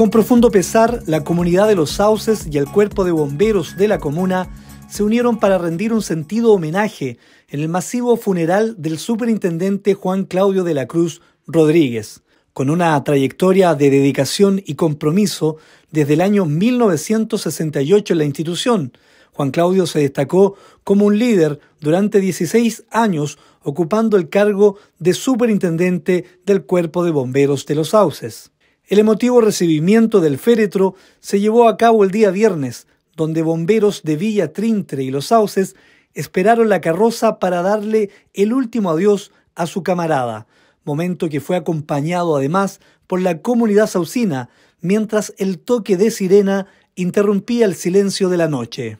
Con profundo pesar, la comunidad de los sauces y el cuerpo de bomberos de la comuna se unieron para rendir un sentido homenaje en el masivo funeral del superintendente Juan Claudio de la Cruz Rodríguez. Con una trayectoria de dedicación y compromiso desde el año 1968 en la institución, Juan Claudio se destacó como un líder durante 16 años ocupando el cargo de superintendente del Cuerpo de Bomberos de los Sauces. El emotivo recibimiento del féretro se llevó a cabo el día viernes, donde bomberos de Villa Trintre y Los Sauces esperaron la carroza para darle el último adiós a su camarada, momento que fue acompañado además por la comunidad saucina, mientras el toque de sirena interrumpía el silencio de la noche.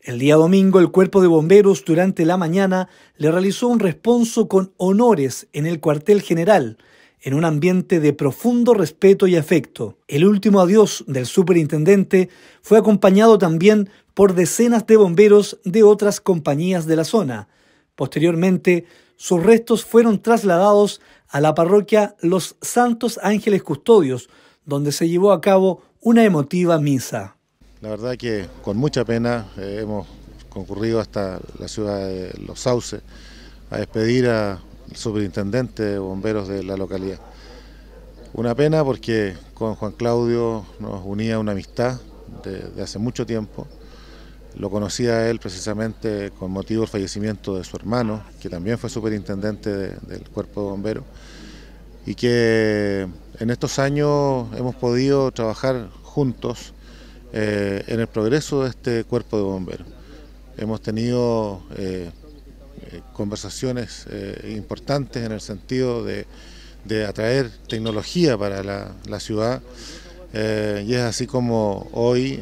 El día domingo el cuerpo de bomberos durante la mañana le realizó un responso con honores en el cuartel general, en un ambiente de profundo respeto y afecto. El último adiós del superintendente fue acompañado también por decenas de bomberos de otras compañías de la zona. Posteriormente, sus restos fueron trasladados a la parroquia Los Santos Ángeles Custodios, donde se llevó a cabo una emotiva misa. La verdad que con mucha pena eh, hemos concurrido hasta la ciudad de Los Sauces a despedir a superintendente de bomberos de la localidad. Una pena porque con Juan Claudio nos unía una amistad de, hace mucho tiempo. Lo conocía él precisamente con motivo del fallecimiento de su hermano, que también fue superintendente del cuerpo de bomberos, y que en estos años hemos podido trabajar juntos eh, en el progreso de este cuerpo de bomberos. Hemos tenido eh, eh, conversaciones eh, importantes en el sentido de, atraer tecnología para la, ciudad. Eh, y es así como hoy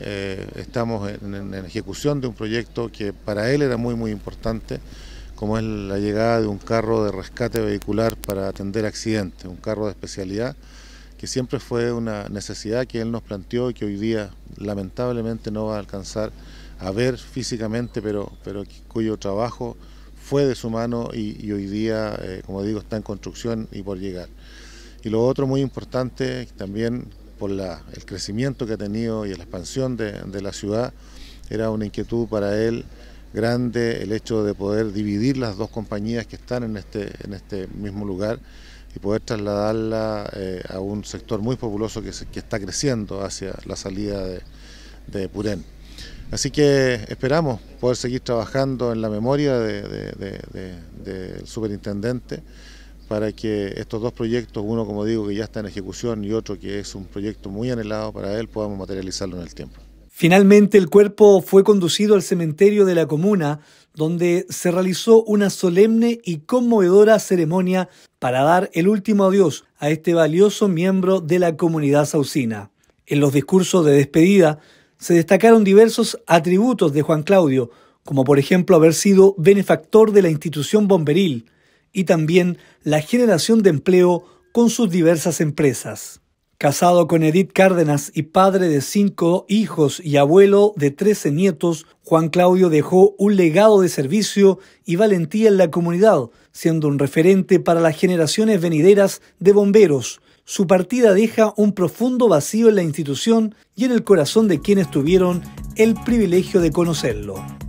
estamos en, en, ejecución de un proyecto que para él era muy muy importante, como es la llegada de un carro de rescate vehicular para atender accidentes, un carro de especialidad, que siempre fue una necesidad que él nos planteó y que hoy día lamentablemente no va a alcanzar a ver físicamente, pero, pero cuyo trabajo fue de su mano y, hoy día, eh, como digo, está en construcción y por llegar. Y lo otro muy importante, también por la, el crecimiento que ha tenido y la expansión de, de la ciudad, era una inquietud para él grande el hecho de poder dividir las dos compañías que están en este, en este mismo lugar y poder trasladarla eh, a un sector muy populoso que, está creciendo hacia la salida de, de Purén. Así que esperamos poder seguir trabajando en la memoria del superintendente para que estos dos proyectos, uno como digo que ya está en ejecución y otro que es un proyecto muy anhelado para él, podamos materializarlo en el tiempo. Finalmente el cuerpo fue conducido al cementerio de la comuna, donde se realizó una solemne y conmovedora ceremonia para dar el último adiós a este valioso miembro de la comunidad saucina. En los discursos de despedida, se destacaron diversos atributos de Juan Claudio, como por ejemplo haber sido benefactor de la institución bomberil y también la generación de empleo con sus diversas empresas. Casado con Edith Cárdenas y padre de cinco hijos y abuelo de trece nietos, Juan Claudio dejó un legado de servicio y valentía en la comunidad, siendo un referente para las generaciones venideras de bomberos, su partida deja un profundo vacío en la institución y en el corazón de quienes tuvieron el privilegio de conocerlo.